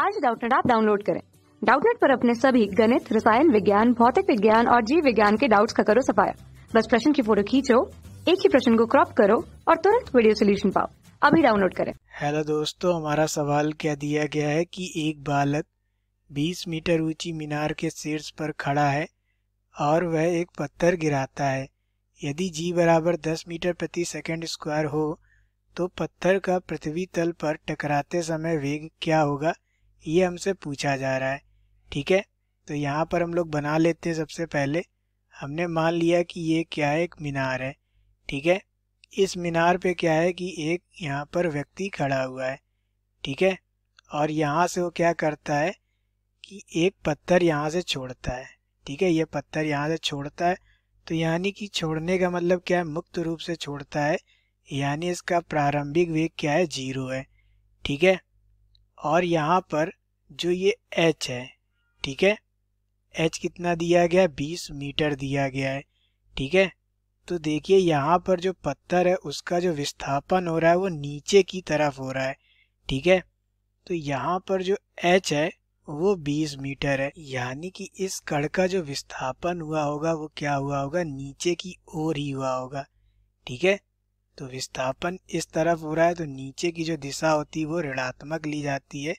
आज डाउटनेट आप डाउनलोड करें डाउटनेट पर अपने सभी गणित रसायन विज्ञान भौतिक विज्ञान और जीव विज्ञान के डाउट्स का करो सफाया बस प्रश्न की फोटो खींचो एक ही प्रश्न को क्रॉप करो और तुरंत वीडियो सोल्यूशन पाओ अभी डाउनलोड करें हेलो दोस्तों हमारा सवाल क्या दिया गया है कि एक बालक 20 मीटर ऊंची मीनार के शीर्ष पर खड़ा है और वह एक पत्थर गिराता है यदि जी बराबर 10 मीटर प्रति सेकंड स्क्वायर हो तो पत्थर का पृथ्वी तल पर टकराते समय वेग क्या होगा ये हमसे पूछा जा रहा है ठीक है तो यहाँ पर हम लोग बना लेते हैं सबसे पहले हमने मान लिया कि ये क्या है एक मीनार है ठीक है इस मीनार पे क्या है कि एक यहाँ पर व्यक्ति खड़ा हुआ है ठीक है और यहाँ से वो क्या करता है कि एक पत्थर यहाँ से छोड़ता है ठीक है ये पत्थर यहाँ से छोड़ता है तो यानी कि छोड़ने का मतलब क्या है मुक्त रूप से छोड़ता है यानी इसका प्रारंभिक वेग क्या है जीरो है ठीक है और यहाँ पर जो ये एच है ठीक है एच कितना दिया गया है बीस मीटर दिया गया है ठीक है तो देखिए यहाँ पर जो पत्थर है उसका जो विस्थापन हो रहा है वो नीचे की तरफ हो रहा है ठीक है तो यहाँ पर जो एच है वो 20 मीटर है यानी कि इस कड़ का जो विस्थापन हुआ होगा वो क्या हुआ होगा नीचे की ओर ही हुआ होगा ठीक है तो विस्थापन इस तरफ हो रहा है तो नीचे की जो दिशा होती है वो ऋणात्मक ली जाती है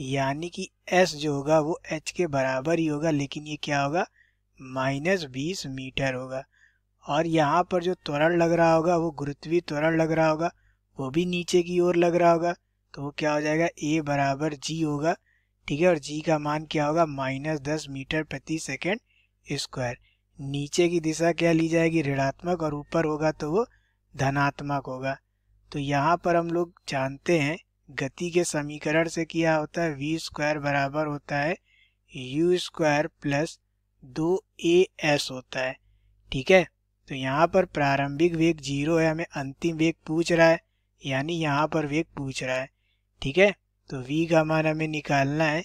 यानी कि एस जो होगा वो एच के बराबर ही होगा लेकिन ये क्या होगा माइनस बीस मीटर होगा और यहाँ पर जो त्वरण लग रहा होगा वो गुरुत्वीय त्वरण लग रहा होगा वो भी नीचे की ओर लग रहा होगा तो वो क्या हो जाएगा ए बराबर जी होगा ठीक है और जी का मान क्या होगा माइनस दस मीटर प्रति सेकेंड स्क्वायर नीचे की दिशा क्या ली जाएगी ऋणात्मक और ऊपर होगा तो वो धनात्मक होगा तो यहाँ पर हम लोग जानते हैं गति के समीकरण से क्या होता है वी स्क्वायर बराबर होता है यू स्क्वायर प्लस दो ए एस होता है ठीक है तो यहाँ पर प्रारंभिक वेग जीरो है हमें अंतिम वेग पूछ रहा है यानी यहाँ पर वेग पूछ रहा है ठीक है तो v का मान हमें निकालना है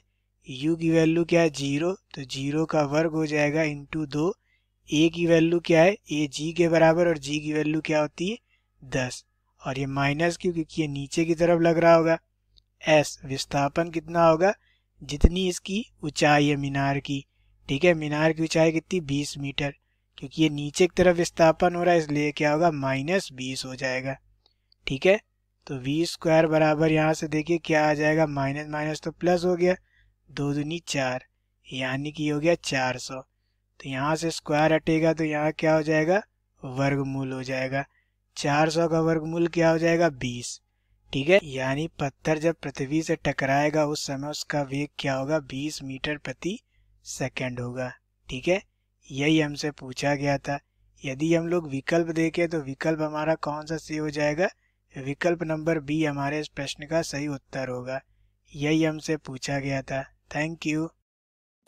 u की वैल्यू क्या है जीरो तो जीरो का वर्ग हो जाएगा इंटू दो ए की वैल्यू क्या है ए जी के बराबर और जी की वैल्यू क्या होती है दस और ये माइनस क्यों क्योंकि ये नीचे की तरफ लग रहा होगा एस विस्थापन कितना होगा जितनी इसकी ऊंचाई है मीनार की ठीक है मीनार की ऊंचाई कितनी बीस मीटर क्योंकि ये नीचे की तरफ विस्थापन हो रहा है इसलिए क्या होगा माइनस बीस हो जाएगा ठीक है तो वी स्क्वायर बराबर यहाँ से देखिए क्या आ जाएगा माइनस माइनस तो प्लस हो गया दो दूनी चार यानी कि हो गया चार सौ तो यहाँ से स्क्वायर हटेगा तो यहाँ क्या हो जाएगा वर्गमूल हो जाएगा 400 का वर्गमूल क्या हो जाएगा 20 ठीक है यानी पत्थर जब पृथ्वी से टकराएगा उस समय उसका वेग क्या होगा 20 मीटर प्रति सेकंड होगा ठीक है यही हमसे पूछा गया था यदि हम लोग विकल्प देखें तो विकल्प हमारा कौन सा सही हो जाएगा विकल्प नंबर बी हमारे इस प्रश्न का सही उत्तर होगा यही हमसे पूछा गया था थैंक यू